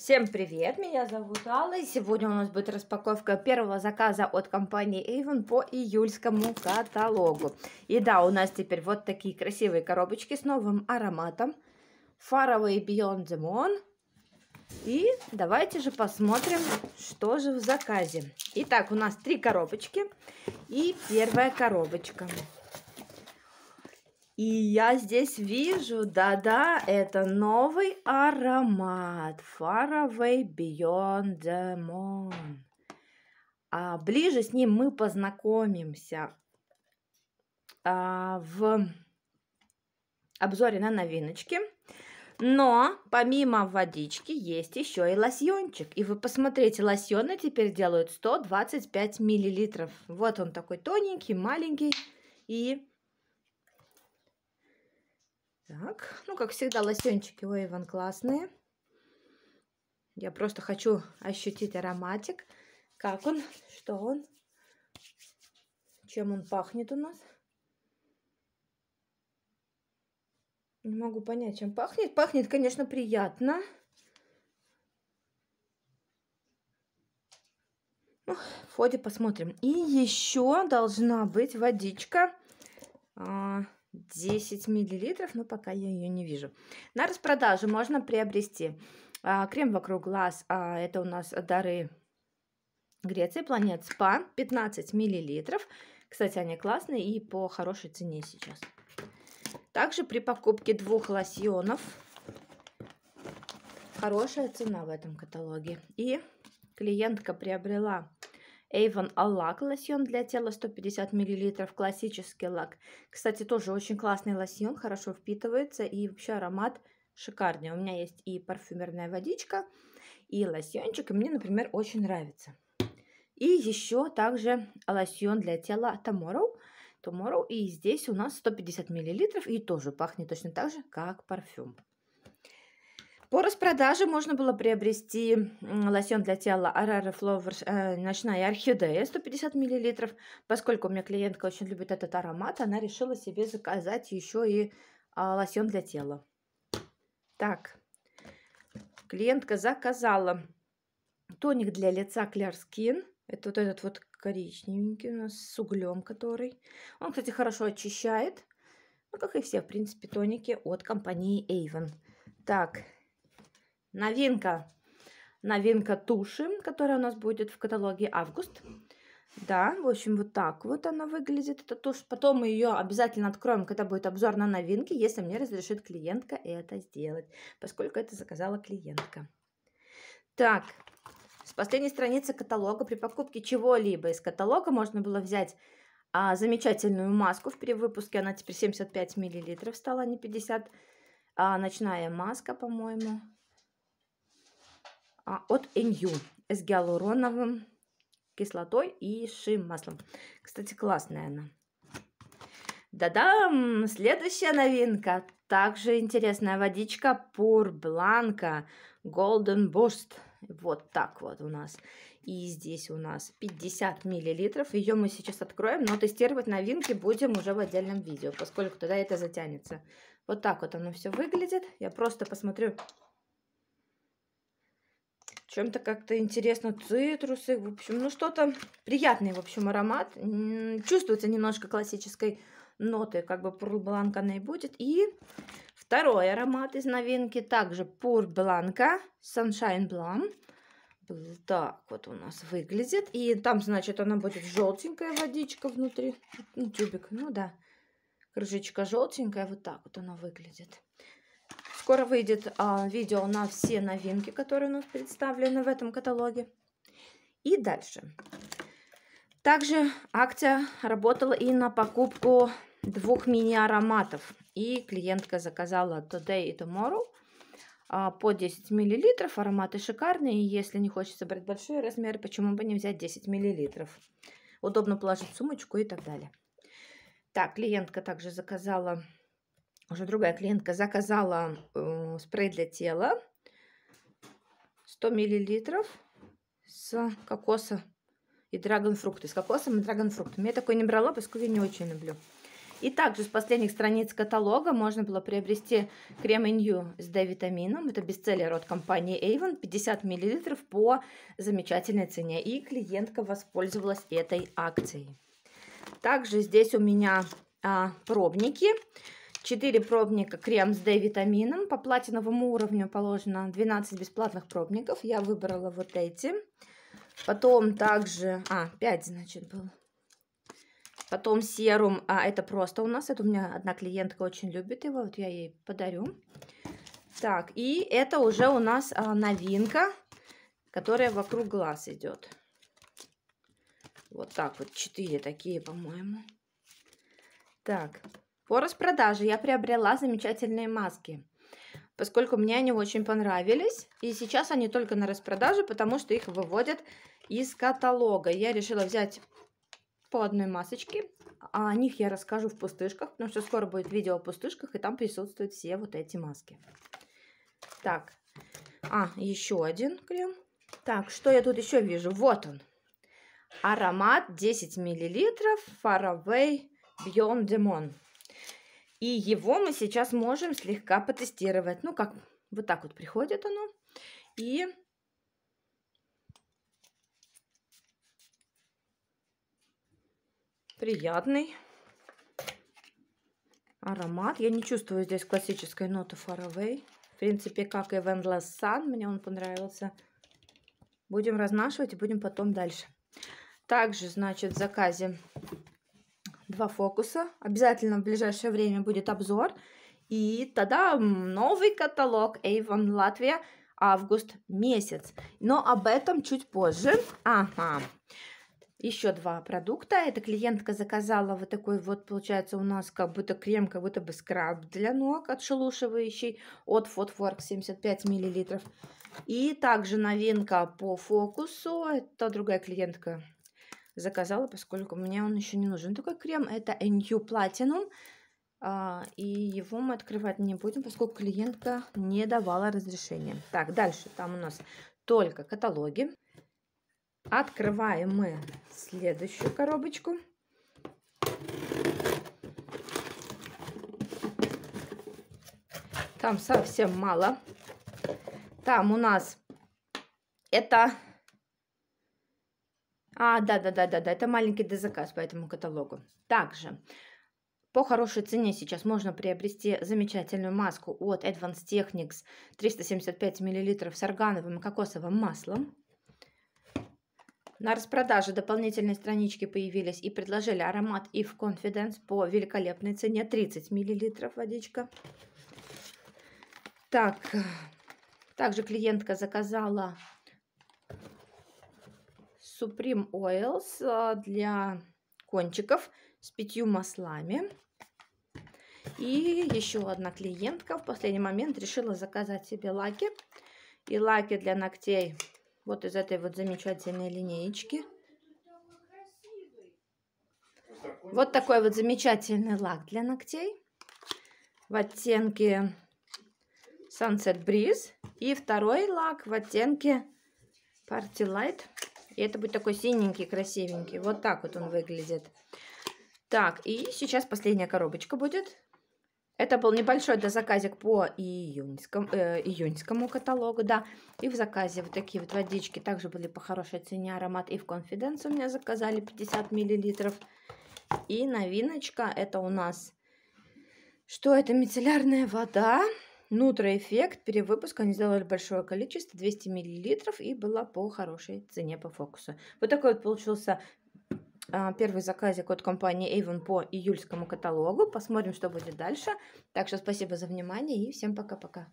Всем привет, меня зовут Алла, и сегодня у нас будет распаковка первого заказа от компании Avon по июльскому каталогу. И да, у нас теперь вот такие красивые коробочки с новым ароматом. Faraway Beyond the Moon. И давайте же посмотрим, что же в заказе. Итак, у нас три коробочки. И первая коробочка. И я здесь вижу, да-да, это новый аромат Far Away Beyond the Moon. А ближе с ним мы познакомимся а, в обзоре на новиночки. Но помимо водички есть еще и лосьончик. И вы посмотрите, лосьоны теперь делают 125 миллилитров. Вот он такой тоненький, маленький и так, ну, как всегда, лосьончики у Эйвен классные. Я просто хочу ощутить ароматик. Как он? Что он? Чем он пахнет у нас? Не могу понять, чем пахнет. Пахнет, конечно, приятно. Ну, в ходе посмотрим. И еще должна быть водичка. А, 10 миллилитров, но пока я ее не вижу. На распродаже можно приобрести а, крем вокруг глаз, а, это у нас дары Греции, планет СПА, 15 миллилитров. Кстати, они классные и по хорошей цене сейчас. Также при покупке двух лосьонов хорошая цена в этом каталоге. И клиентка приобрела Avon Аллак лосьон для тела 150 мл, классический лак. Кстати, тоже очень классный лосьон, хорошо впитывается и вообще аромат шикарный. У меня есть и парфюмерная водичка, и лосьончик, и мне, например, очень нравится. И еще также лосьон для тела Tomorrow. Tomorrow, и здесь у нас 150 мл, и тоже пахнет точно так же, как парфюм. По распродаже можно было приобрести лосьон для тела Arara Flowers э, «Ночная орхидея» 150 мл. Поскольку у меня клиентка очень любит этот аромат, она решила себе заказать еще и э, лосьон для тела. Так, клиентка заказала тоник для лица Clear Skin. Это вот этот вот коричневенький у нас с углем который. Он, кстати, хорошо очищает. Ну, как и все, в принципе, тоники от компании Avon. Так, новинка. Новинка туши, которая у нас будет в каталоге август. Да, в общем, вот так вот она выглядит, эта тушь. Потом мы ее обязательно откроем, когда будет обзор на новинки, если мне разрешит клиентка это сделать, поскольку это заказала клиентка. Так, с последней страницы каталога при покупке чего-либо из каталога можно было взять а, замечательную маску в перевыпуске. Она теперь 75 мл стала, а не 50. А, ночная маска, по-моему. А, от Энью с гиалуроновым кислотой и шим маслом. Кстати, классная она. Да-дам! Следующая новинка. Также интересная водичка Pur Blanca Golden Burst. Вот так вот у нас. И здесь у нас 50 миллилитров. Ее мы сейчас откроем, но тестировать новинки будем уже в отдельном видео, поскольку туда это затянется. Вот так вот оно все выглядит. Я просто посмотрю, чем-то как-то интересно цитрусы, в общем, ну что-то приятный, в общем, аромат. Чувствуется немножко классической ноты, как бы пур-бланк она и будет. И второй аромат из новинки, также пур-бланка, Sunshine Blanc. Так вот у нас выглядит. И там, значит, она будет желтенькая водичка внутри. тюбик, ну да. кружечка желтенькая, вот так вот она выглядит. Скоро выйдет а, видео на все новинки, которые у нас представлены в этом каталоге. И дальше. Также акция работала и на покупку двух мини-ароматов. И клиентка заказала Today и Tomorrow а, по 10 мл. Ароматы шикарные. Если не хочется брать большие размеры, почему бы не взять 10 мл? Удобно положить сумочку и так далее. Так, клиентка также заказала уже другая клиентка заказала э, спрей для тела 100 миллилитров с кокоса и драгонфрукты. С кокосом и драгонфруктами. Я такой не брала, поскольку я не очень люблю. И также с последних страниц каталога можно было приобрести крем Инью с D-витамином. Это бестселлер от компании Avon, 50 мл по замечательной цене. И клиентка воспользовалась этой акцией. Также здесь у меня а, пробники. 4 пробника крем с D-витамином. По платиновому уровню положено 12 бесплатных пробников. Я выбрала вот эти. Потом также... А, 5, значит, было. Потом серум. А, это просто у нас. Это у меня одна клиентка очень любит его. Вот я ей подарю. Так, и это уже у нас а, новинка, которая вокруг глаз идет. Вот так вот. 4 такие, по-моему. Так. По распродаже я приобрела замечательные маски, поскольку мне они очень понравились. И сейчас они только на распродаже, потому что их выводят из каталога. Я решила взять по одной масочке. А о них я расскажу в пустышках, потому что скоро будет видео о пустышках, и там присутствуют все вот эти маски. Так, а, еще один крем. Так, что я тут еще вижу? Вот он. Аромат 10 мл Faraway Beyond Demon. И его мы сейчас можем слегка потестировать. Ну, как вот так вот приходит оно. И приятный аромат. Я не чувствую здесь классической ноты Faraway. В принципе, как и в Endless Sun, мне он понравился. Будем разнашивать и будем потом дальше. Также, значит, в заказе два фокуса. Обязательно в ближайшее время будет обзор. И тогда новый каталог Avon Латвия август месяц. Но об этом чуть позже. Ага. Еще два продукта. Эта клиентка заказала вот такой вот, получается, у нас как будто крем, как будто бы скраб для ног отшелушивающий от Fotwork 75 миллилитров, И также новинка по фокусу. Это другая клиентка заказала, поскольку мне он еще не нужен. Такой крем это NU Platinum. А, и его мы открывать не будем, поскольку клиентка не давала разрешения. Так, дальше там у нас только каталоги. Открываем мы следующую коробочку. Там совсем мало. Там у нас это а, да-да-да-да-да, это маленький дозаказ по этому каталогу. Также по хорошей цене сейчас можно приобрести замечательную маску от Advanced Technics 375 мл с органовым и кокосовым маслом. На распродаже дополнительные странички появились и предложили аромат If Confidence по великолепной цене 30 мл водичка. Так, также клиентка заказала Supreme Oils э, для кончиков с пятью маслами. И еще одна клиентка в последний момент решила заказать себе лаки. И лаки для ногтей вот из этой вот замечательной линеечки. Вот такой вот замечательный лак для ногтей в оттенке Sunset Breeze. И второй лак в оттенке Party Light. И это будет такой синенький, красивенький. Вот так вот он выглядит. Так, и сейчас последняя коробочка будет. Это был небольшой до заказик по июньскому, э, июньскому каталогу, да. И в заказе вот такие вот водички также были по хорошей цене. Аромат и в конфиденс у меня заказали 50 миллилитров. И новиночка это у нас... Что это? Мицеллярная вода. Нутроэффект перевыпуска они сделали большое количество, 200 мл, и была по хорошей цене по фокусу. Вот такой вот получился а, первый заказик от компании Avon по июльскому каталогу. Посмотрим, что будет дальше. Так что спасибо за внимание и всем пока-пока.